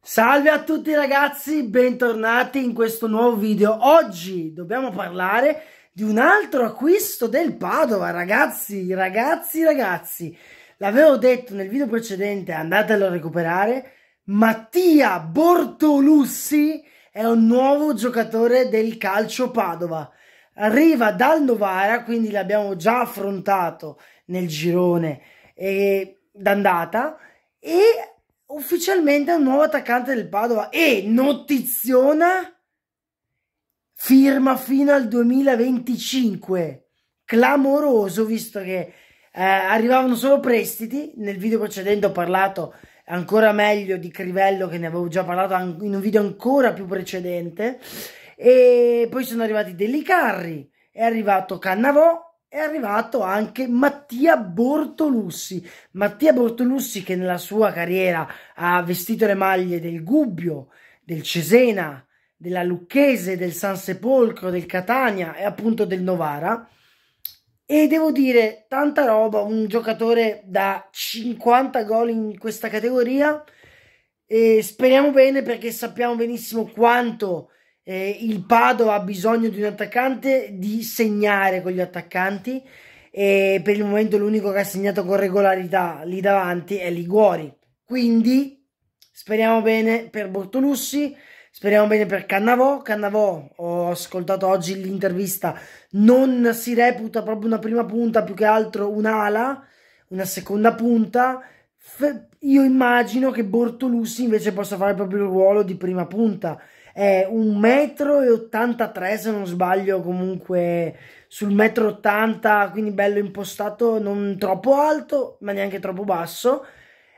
Salve a tutti ragazzi, bentornati in questo nuovo video. Oggi dobbiamo parlare di un altro acquisto del Padova, ragazzi, ragazzi, ragazzi. L'avevo detto nel video precedente, andatelo a recuperare. Mattia Bortolussi è un nuovo giocatore del calcio Padova. Arriva dal Novara, quindi l'abbiamo già affrontato nel girone eh, d'andata e ufficialmente è un nuovo attaccante del Padova e notiziona firma fino al 2025 clamoroso visto che eh, arrivavano solo prestiti nel video precedente ho parlato ancora meglio di Crivello che ne avevo già parlato in un video ancora più precedente e poi sono arrivati Delicarri è arrivato Cannavò è arrivato anche Mattia Bortolussi. Mattia Bortolussi che nella sua carriera ha vestito le maglie del Gubbio, del Cesena, della Lucchese, del San Sepolcro, del Catania e appunto del Novara. E devo dire, tanta roba, un giocatore da 50 gol in questa categoria. E speriamo bene perché sappiamo benissimo quanto eh, il Padova ha bisogno di un attaccante, di segnare con gli attaccanti e per il momento l'unico che ha segnato con regolarità lì davanti è Liguori. Quindi speriamo bene per Bortolussi, speriamo bene per Cannavò. Cannavò, ho ascoltato oggi l'intervista, non si reputa proprio una prima punta, più che altro un'ala, una seconda punta. F io immagino che Bortolussi invece possa fare proprio il ruolo di prima punta è un metro e 83 se non sbaglio comunque sul metro 80 quindi bello impostato non troppo alto ma neanche troppo basso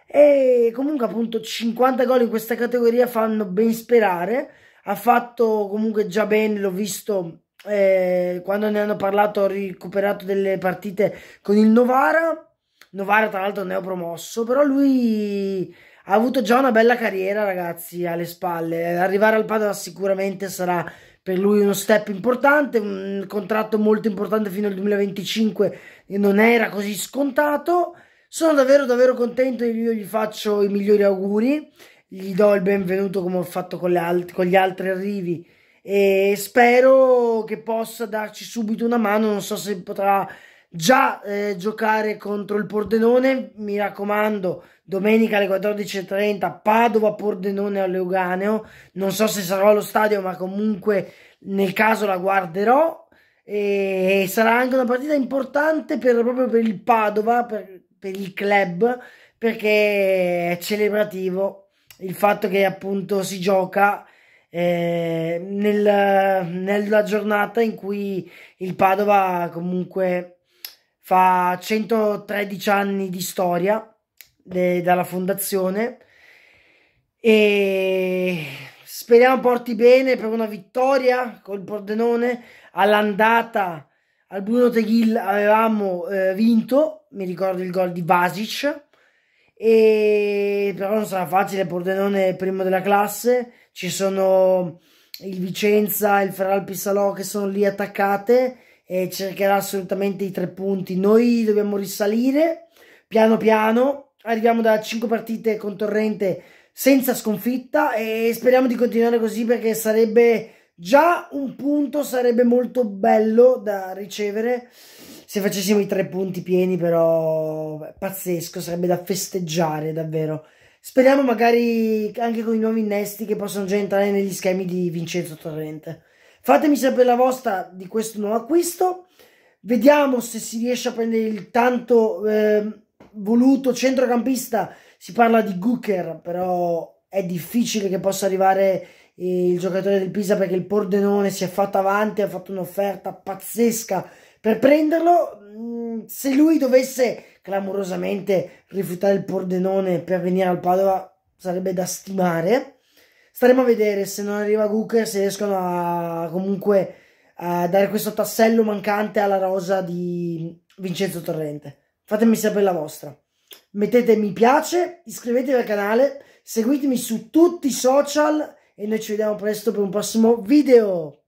e comunque appunto 50 gol in questa categoria fanno ben sperare ha fatto comunque già bene l'ho visto eh, quando ne hanno parlato ho recuperato delle partite con il Novara Novara tra l'altro ne ho promosso però lui ha avuto già una bella carriera, ragazzi, alle spalle. Arrivare al Padova sicuramente sarà per lui uno step importante, un contratto molto importante fino al 2025 non era così scontato. Sono davvero davvero contento, io gli faccio i migliori auguri, gli do il benvenuto come ho fatto con, alt con gli altri arrivi e spero che possa darci subito una mano, non so se potrà già eh, giocare contro il Pordenone, mi raccomando, domenica alle 14.30 Padova Pordenone all'Euganeo, non so se sarò allo stadio ma comunque nel caso la guarderò e sarà anche una partita importante per, proprio per il Padova, per, per il club, perché è celebrativo il fatto che appunto si gioca eh, nel, nella giornata in cui il Padova comunque fa 113 anni di storia de, dalla fondazione e speriamo porti bene per una vittoria col Pordenone all'andata al Bruno Teghil avevamo eh, vinto mi ricordo il gol di Vasic e però non sarà facile Pordenone è primo della classe ci sono il Vicenza e il Ferral Pissalò che sono lì attaccate e cercherà assolutamente i tre punti. Noi dobbiamo risalire piano piano, arriviamo da 5 partite con Torrente senza sconfitta e speriamo di continuare così perché sarebbe già un punto, sarebbe molto bello da ricevere se facessimo i tre punti pieni, però pazzesco, sarebbe da festeggiare davvero. Speriamo magari anche con i nuovi innesti che possono già entrare negli schemi di Vincenzo Torrente. Fatemi sapere la vostra di questo nuovo acquisto. Vediamo se si riesce a prendere il tanto eh, voluto centrocampista. Si parla di Gooker però è difficile che possa arrivare il giocatore del Pisa perché il Pordenone si è fatto avanti, ha fatto un'offerta pazzesca per prenderlo. Mm, se lui dovesse clamorosamente rifiutare il Pordenone per venire al Padova, sarebbe da stimare. Staremo a vedere se non arriva Gooker, se riescono a comunque a dare questo tassello mancante alla rosa di Vincenzo Torrente. Fatemi sapere la vostra. Mettete mi piace, iscrivetevi al canale, seguitemi su tutti i social e noi ci vediamo presto per un prossimo video.